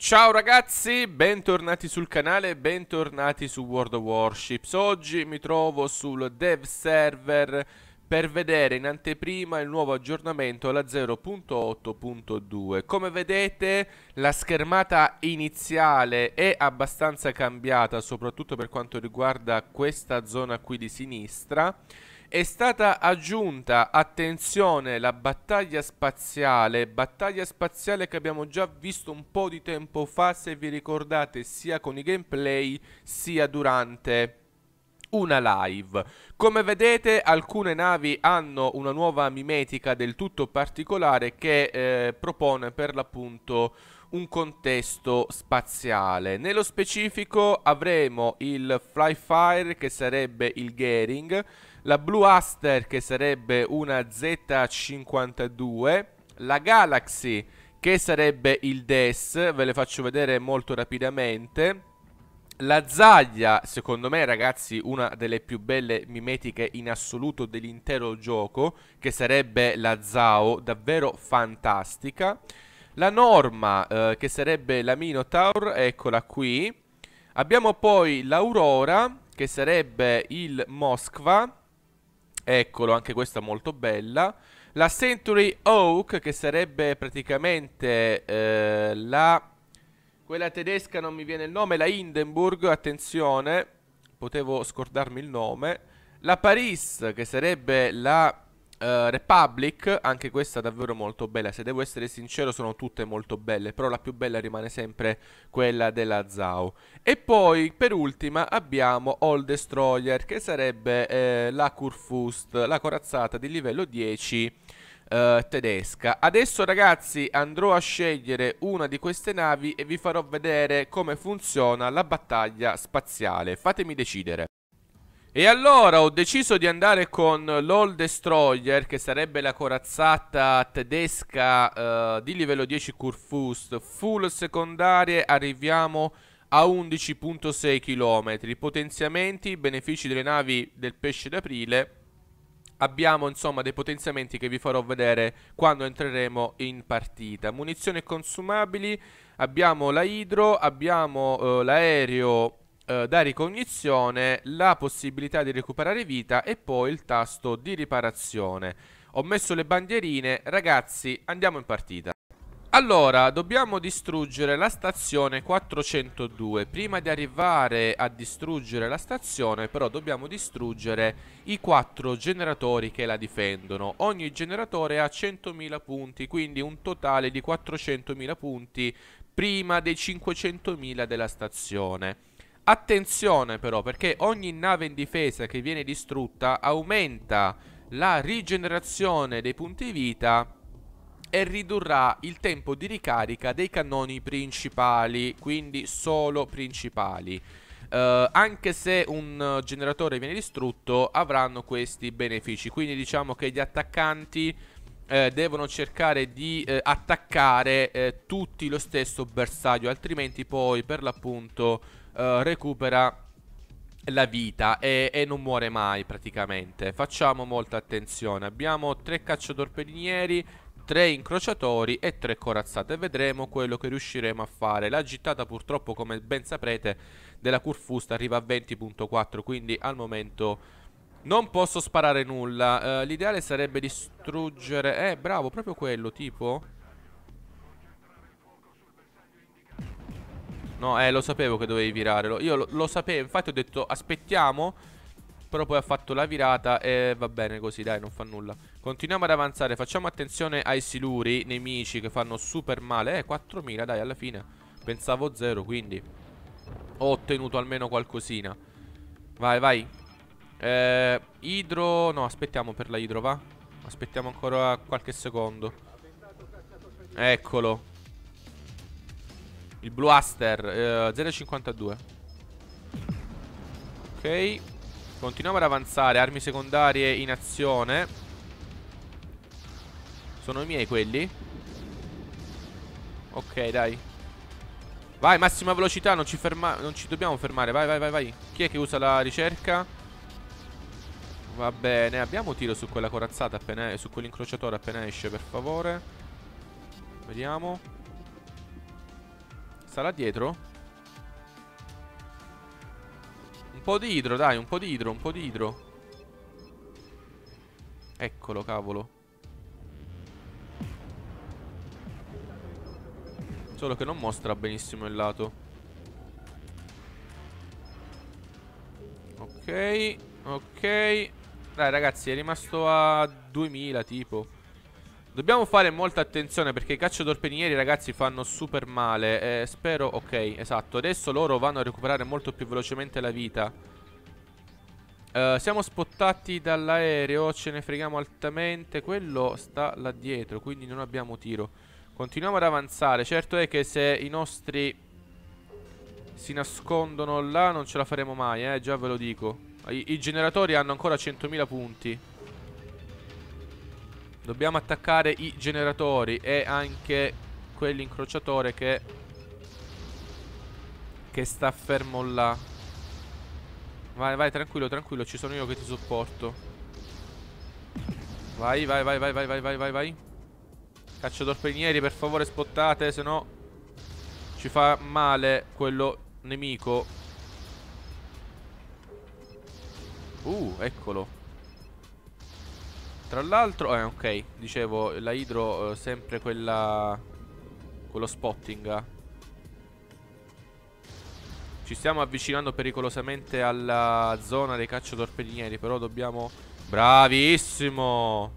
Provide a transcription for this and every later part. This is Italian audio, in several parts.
Ciao ragazzi, bentornati sul canale, bentornati su World of Warships Oggi mi trovo sul dev server per vedere in anteprima il nuovo aggiornamento alla 0.8.2 Come vedete la schermata iniziale è abbastanza cambiata soprattutto per quanto riguarda questa zona qui di sinistra è stata aggiunta, attenzione, la battaglia spaziale, battaglia spaziale che abbiamo già visto un po' di tempo fa, se vi ricordate, sia con i gameplay sia durante una live. Come vedete alcune navi hanno una nuova mimetica del tutto particolare che eh, propone per l'appunto un contesto spaziale. Nello specifico avremo il Flyfire che sarebbe il Gering la Blue Aster che sarebbe una Z52, la Galaxy che sarebbe il DES, ve le faccio vedere molto rapidamente. La Zaglia, secondo me ragazzi, una delle più belle mimetiche in assoluto dell'intero gioco, che sarebbe la Zao, davvero fantastica. La Norma, eh, che sarebbe la Minotaur, eccola qui. Abbiamo poi l'Aurora, che sarebbe il Moskva. Eccolo, anche questa molto bella. La Century Oak, che sarebbe praticamente eh, la... Quella tedesca non mi viene il nome, la Hindenburg, attenzione, potevo scordarmi il nome. La Paris, che sarebbe la Uh, Republic, anche questa è davvero molto bella, se devo essere sincero sono tutte molto belle, però la più bella rimane sempre quella della Zao. E poi per ultima abbiamo All Destroyer, che sarebbe eh, la Kurfust, la corazzata di livello 10 eh, tedesca. Adesso ragazzi andrò a scegliere una di queste navi e vi farò vedere come funziona la battaglia spaziale. Fatemi decidere. E allora ho deciso di andare con l'All Destroyer, che sarebbe la corazzata tedesca eh, di livello 10 Kurfust. Full secondarie, arriviamo a 11.6 km. Potenziamenti, benefici delle navi del pesce d'aprile. Abbiamo insomma dei potenziamenti che vi farò vedere quando entreremo in partita. Munizioni consumabili, abbiamo la idro, abbiamo eh, l'aereo eh, da ricognizione la possibilità di recuperare vita e poi il tasto di riparazione. Ho messo le bandierine, ragazzi andiamo in partita. Allora, dobbiamo distruggere la stazione 402. Prima di arrivare a distruggere la stazione, però, dobbiamo distruggere i quattro generatori che la difendono. Ogni generatore ha 100.000 punti, quindi un totale di 400.000 punti prima dei 500.000 della stazione. Attenzione però perché ogni nave in difesa che viene distrutta aumenta la rigenerazione dei punti vita e ridurrà il tempo di ricarica dei cannoni principali, quindi solo principali. Uh, anche se un generatore viene distrutto avranno questi benefici, quindi diciamo che gli attaccanti eh, devono cercare di eh, attaccare eh, tutti lo stesso bersaglio, altrimenti poi per l'appunto eh, recupera la vita e, e, non muore mai praticamente Facciamo molta attenzione Abbiamo tre cacciatorpedinieri Tre incrociatori e tre corazzate Vedremo quello che riusciremo a fare La gittata purtroppo come ben saprete Della Curfusta arriva a 20.4 Quindi al momento non posso sparare nulla uh, L'ideale sarebbe distruggere Eh bravo proprio quello tipo No, eh, lo sapevo che dovevi virare. Io lo, lo sapevo, infatti ho detto aspettiamo. Però poi ha fatto la virata e va bene così, dai, non fa nulla. Continuiamo ad avanzare, facciamo attenzione ai siluri, nemici che fanno super male. Eh, 4000, dai, alla fine. Pensavo zero, quindi ho ottenuto almeno qualcosina. Vai, vai. Eh, idro... No, aspettiamo per la idro, va. Aspettiamo ancora qualche secondo. Eccolo. Il Bluaster eh, 0,52 Ok Continuiamo ad avanzare Armi secondarie in azione Sono i miei quelli Ok dai Vai massima velocità Non ci, ferma non ci dobbiamo fermare Vai vai vai vai Chi è che usa la ricerca? Va bene Abbiamo tiro su quella corazzata appena Su quell'incrociatore appena esce per favore Vediamo sta là dietro? Un po' di idro, dai, un po' di idro, un po' di idro. Eccolo, cavolo. Solo che non mostra benissimo il lato. Ok, ok. Dai, ragazzi, è rimasto a 2000 tipo. Dobbiamo fare molta attenzione perché i cacciatorpedinieri ragazzi fanno super male eh, Spero, ok, esatto Adesso loro vanno a recuperare molto più velocemente la vita eh, Siamo spottati dall'aereo Ce ne freghiamo altamente Quello sta là dietro Quindi non abbiamo tiro Continuiamo ad avanzare Certo è che se i nostri Si nascondono là Non ce la faremo mai, eh, già ve lo dico I, i generatori hanno ancora 100.000 punti Dobbiamo attaccare i generatori e anche quell'incrociatore che... Che sta fermo là. Vai, vai, tranquillo, tranquillo, ci sono io che ti sopporto. Vai, vai, vai, vai, vai, vai, vai, vai, vai. Cacciatorpenieri, per favore, spottate, se no ci fa male quello nemico. Uh, eccolo. Tra l'altro, eh ok, dicevo, la idro eh, sempre quella... Quello spotting. Eh. Ci stiamo avvicinando pericolosamente alla zona dei cacciatorpedinieri, però dobbiamo... Bravissimo!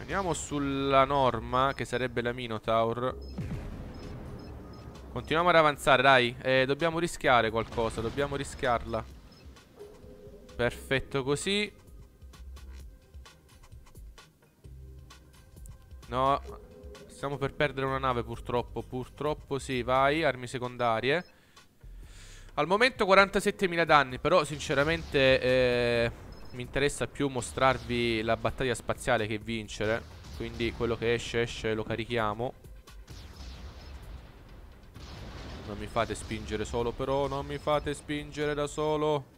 Andiamo sulla norma, che sarebbe la Minotaur. Continuiamo ad avanzare, dai. Eh, dobbiamo rischiare qualcosa, dobbiamo rischiarla. Perfetto così No Stiamo per perdere una nave purtroppo Purtroppo sì vai Armi secondarie Al momento 47.000 danni Però sinceramente eh, Mi interessa più mostrarvi la battaglia spaziale che vincere Quindi quello che esce esce lo carichiamo Non mi fate spingere solo però Non mi fate spingere da solo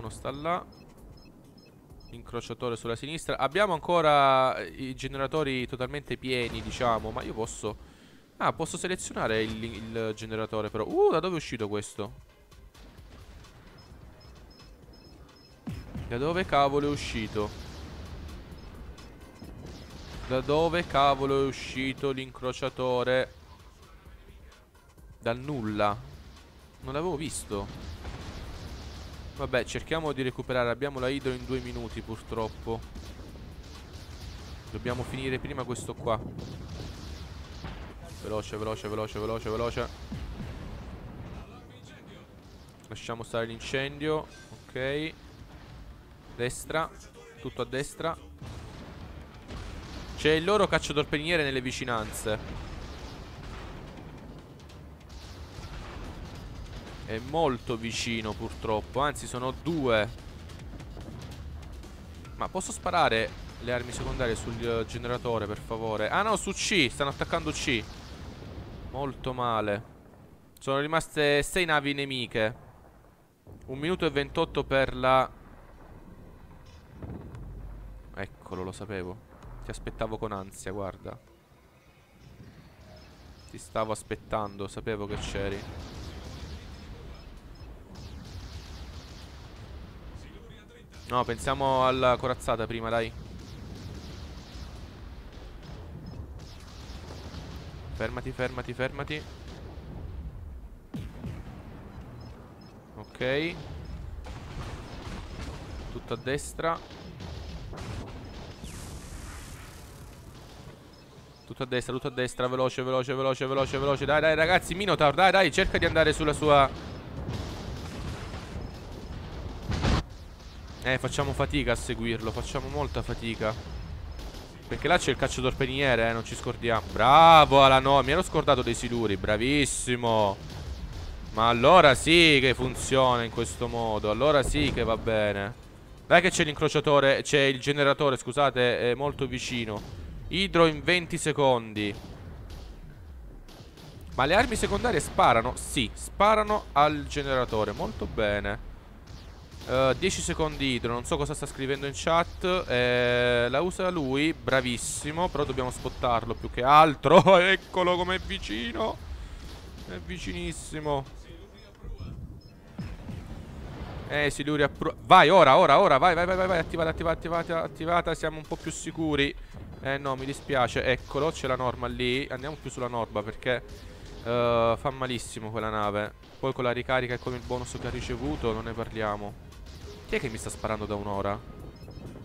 uno sta là Incrociatore sulla sinistra Abbiamo ancora eh, i generatori totalmente pieni diciamo Ma io posso Ah posso selezionare il, il generatore però Uh da dove è uscito questo? Da dove cavolo è uscito? Da dove cavolo è uscito l'incrociatore? Dal nulla Non l'avevo visto Vabbè, cerchiamo di recuperare. Abbiamo la idro in due minuti, purtroppo. Dobbiamo finire prima questo qua. Veloce, veloce, veloce, veloce, veloce. Lasciamo stare l'incendio. Ok. Destra. Tutto a destra. C'è il loro cacciatorpediniere nelle vicinanze. È molto vicino purtroppo Anzi sono due Ma posso sparare le armi secondarie sul eh, generatore per favore Ah no su C Stanno attaccando C Molto male Sono rimaste sei navi nemiche Un minuto e 28 per la Eccolo lo sapevo Ti aspettavo con ansia guarda Ti stavo aspettando Sapevo che c'eri No, pensiamo alla corazzata prima, dai. Fermati, fermati, fermati. Ok. Tutto a destra. Tutto a destra, tutto a destra, veloce, veloce, veloce, veloce, veloce. Dai, dai, ragazzi, Minotaur, dai, dai, cerca di andare sulla sua Eh, facciamo fatica a seguirlo, facciamo molta fatica. Perché là c'è il cacciatorpediniere, eh, non ci scordiamo. Bravo Alano, mi ero scordato dei siluri, bravissimo. Ma allora sì che funziona in questo modo, allora sì che va bene. Dai che c'è l'incrociatore, c'è il generatore, scusate, è molto vicino. Idro in 20 secondi. Ma le armi secondarie sparano? Sì, sparano al generatore, molto bene. 10 eh, secondi idro, non so cosa sta scrivendo in chat eh, La usa lui, bravissimo Però dobbiamo spottarlo più che altro Eccolo com'è vicino È vicinissimo Eh, Siluri appro... Vai, ora, ora, ora Vai, vai, vai, vai, attivata, attivata, attivata, attivata Siamo un po' più sicuri Eh no, mi dispiace, eccolo, c'è la norma lì Andiamo più sulla norma perché uh, Fa malissimo quella nave Poi con la ricarica e con il bonus che ha ricevuto Non ne parliamo chi è che mi sta sparando da un'ora?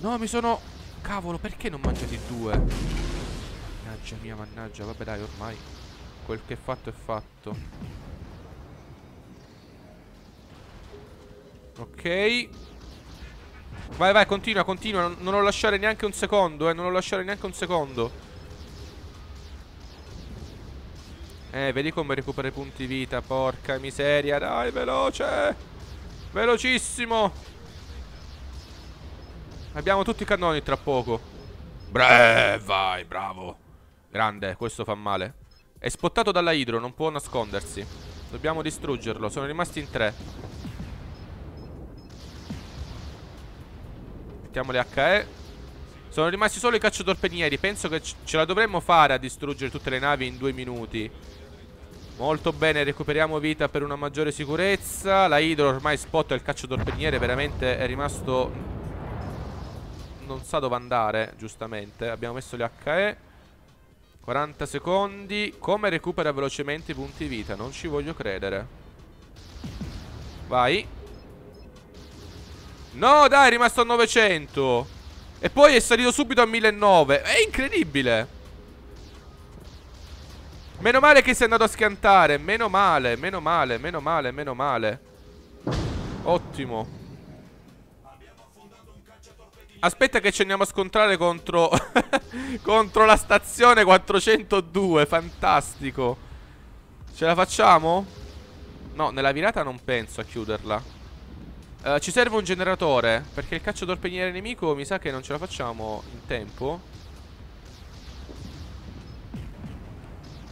No, mi sono... Cavolo, perché non mangio di due? Mannaggia mia, mannaggia. Vabbè dai, ormai. Quel che è fatto è fatto. Ok. Vai, vai, continua, continua. Non, non lo lasciare neanche un secondo, eh. Non lo lasciare neanche un secondo. Eh, vedi come recupera i punti vita, porca miseria. Dai, veloce. Velocissimo. Abbiamo tutti i cannoni tra poco. Bre, eh, vai, bravo. Grande, questo fa male. È spottato dalla idro, non può nascondersi. Dobbiamo distruggerlo, sono rimasti in tre. Mettiamo le HE. Sono rimasti solo i cacciatorpenieri. Penso che ce la dovremmo fare a distruggere tutte le navi in due minuti. Molto bene, recuperiamo vita per una maggiore sicurezza. La Hydro ormai spotta il cacciatorpeniere, veramente è rimasto non sa dove andare, giustamente. Abbiamo messo le HE. 40 secondi. Come recupera velocemente i punti vita? Non ci voglio credere. Vai. No, dai, è rimasto a 900. E poi è salito subito a 1900. È incredibile. Meno male che sei andato a schiantare Meno male, meno male, meno male, meno male Ottimo Aspetta che ci andiamo a scontrare contro Contro la stazione 402 Fantastico Ce la facciamo? No, nella virata non penso a chiuderla uh, Ci serve un generatore Perché il caccio torpediniere nemico Mi sa che non ce la facciamo in tempo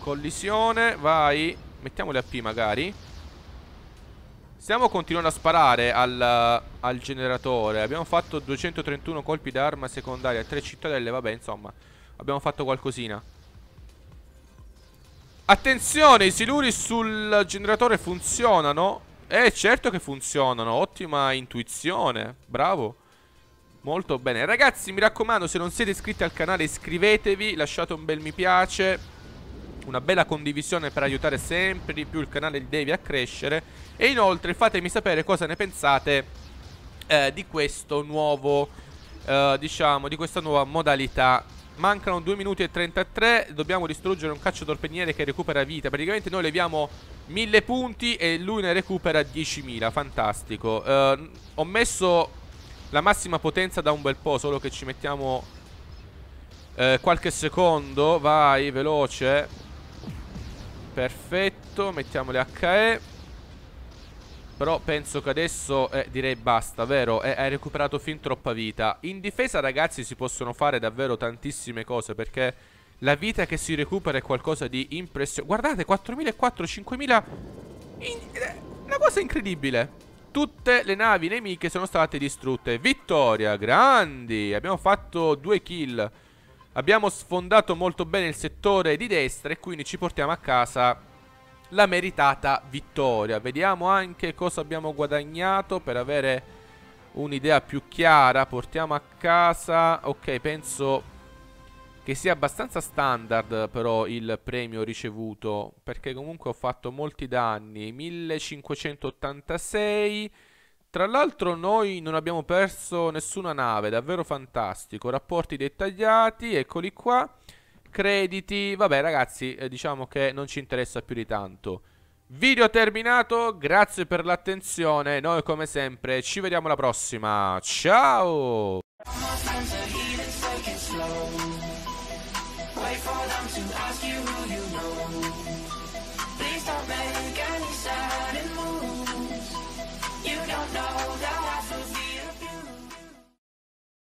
Collisione Vai Mettiamole a P magari Stiamo continuando a sparare al al generatore Abbiamo fatto 231 colpi d'arma secondaria 3 cittadelle, vabbè insomma Abbiamo fatto qualcosina Attenzione, i siluri sul generatore funzionano Eh, certo che funzionano Ottima intuizione, bravo Molto bene Ragazzi, mi raccomando, se non siete iscritti al canale iscrivetevi Lasciate un bel mi piace una bella condivisione per aiutare sempre di più il canale di Devi a crescere e inoltre fatemi sapere cosa ne pensate eh, di questo nuovo, eh, diciamo, di questa nuova modalità. Mancano 2 minuti e 33, dobbiamo distruggere un cacciatorpediniere che recupera vita. Praticamente noi leviamo 1000 punti e lui ne recupera 10.000, fantastico. Eh, ho messo la massima potenza da un bel po', solo che ci mettiamo eh, qualche secondo, vai, veloce. Perfetto, mettiamo le HE. Però penso che adesso eh, direi basta, vero? Eh, hai recuperato fin troppa vita. In difesa, ragazzi, si possono fare davvero tantissime cose perché la vita che si recupera è qualcosa di impressionante. Guardate, 4004, 5000... In... Eh, una cosa incredibile. Tutte le navi nemiche sono state distrutte. Vittoria, grandi! Abbiamo fatto due kill. Abbiamo sfondato molto bene il settore di destra e quindi ci portiamo a casa la meritata vittoria. Vediamo anche cosa abbiamo guadagnato per avere un'idea più chiara. Portiamo a casa... Ok, penso che sia abbastanza standard però il premio ricevuto perché comunque ho fatto molti danni 1586 tra l'altro noi non abbiamo perso nessuna nave davvero fantastico rapporti dettagliati eccoli qua crediti. Vabbè ragazzi, eh, diciamo che non ci interessa più di tanto. Video terminato, grazie per l'attenzione, noi come sempre ci vediamo alla prossima, ciao!